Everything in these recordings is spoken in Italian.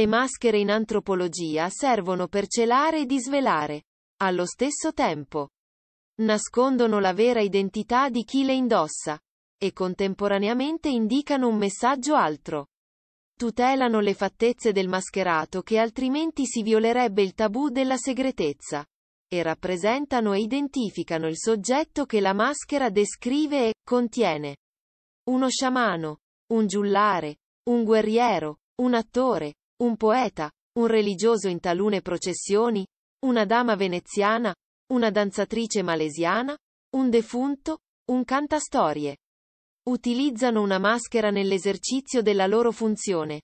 Le maschere in antropologia servono per celare e disvelare, allo stesso tempo. Nascondono la vera identità di chi le indossa, e contemporaneamente indicano un messaggio altro. Tutelano le fattezze del mascherato che altrimenti si violerebbe il tabù della segretezza e rappresentano e identificano il soggetto che la maschera descrive e contiene. Uno sciamano, un giullare, un guerriero, un attore, un poeta, un religioso in talune processioni, una dama veneziana, una danzatrice malesiana, un defunto, un cantastorie. Utilizzano una maschera nell'esercizio della loro funzione.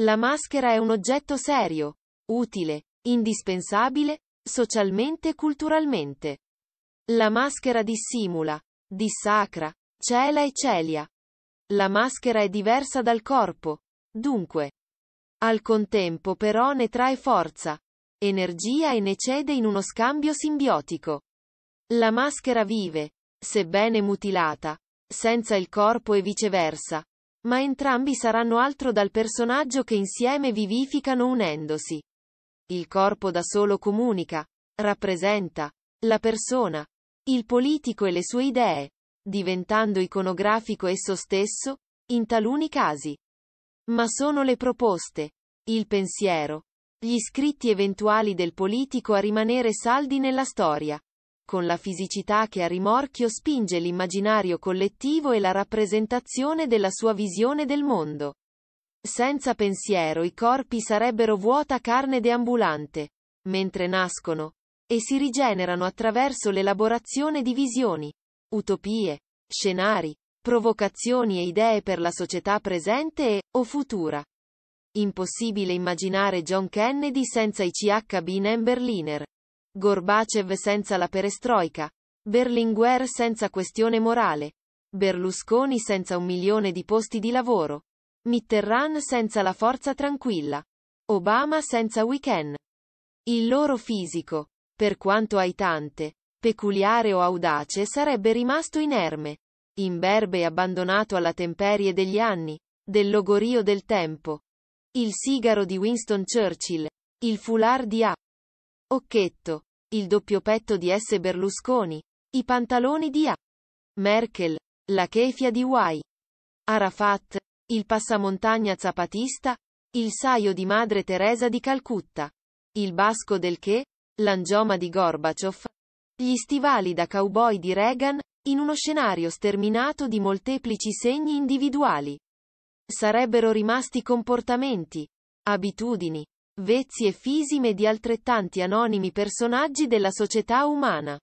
La maschera è un oggetto serio, utile, indispensabile, socialmente e culturalmente. La maschera dissimula, dissacra, cela e celia. La maschera è diversa dal corpo. Dunque, al contempo però ne trae forza, energia e ne cede in uno scambio simbiotico. La maschera vive, sebbene mutilata, senza il corpo e viceversa, ma entrambi saranno altro dal personaggio che insieme vivificano unendosi. Il corpo da solo comunica, rappresenta, la persona, il politico e le sue idee, diventando iconografico esso stesso, in taluni casi. Ma sono le proposte, il pensiero, gli scritti eventuali del politico a rimanere saldi nella storia, con la fisicità che a rimorchio spinge l'immaginario collettivo e la rappresentazione della sua visione del mondo. Senza pensiero i corpi sarebbero vuota carne deambulante, mentre nascono, e si rigenerano attraverso l'elaborazione di visioni, utopie, scenari, provocazioni e idee per la società presente e, o futura. Impossibile immaginare John Kennedy senza i CHB Berliner. Gorbachev senza la perestroica. Berlinguer senza questione morale. Berlusconi senza un milione di posti di lavoro. Mitterrand senza la forza tranquilla. Obama senza weekend. Il loro fisico, per quanto aitante, peculiare o audace, sarebbe rimasto inerme imberbe e abbandonato alla temperie degli anni, del logorio del tempo. Il sigaro di Winston Churchill, il foulard di A. Occhetto, il doppio petto di S. Berlusconi, i pantaloni di A. Merkel, la kefia di Y. Arafat, il passamontagna zapatista, il saio di Madre Teresa di Calcutta, il basco del Che, l'angioma di Gorbaciov, gli stivali da cowboy di Reagan, in uno scenario sterminato di molteplici segni individuali. Sarebbero rimasti comportamenti, abitudini, vezzi e fisime di altrettanti anonimi personaggi della società umana.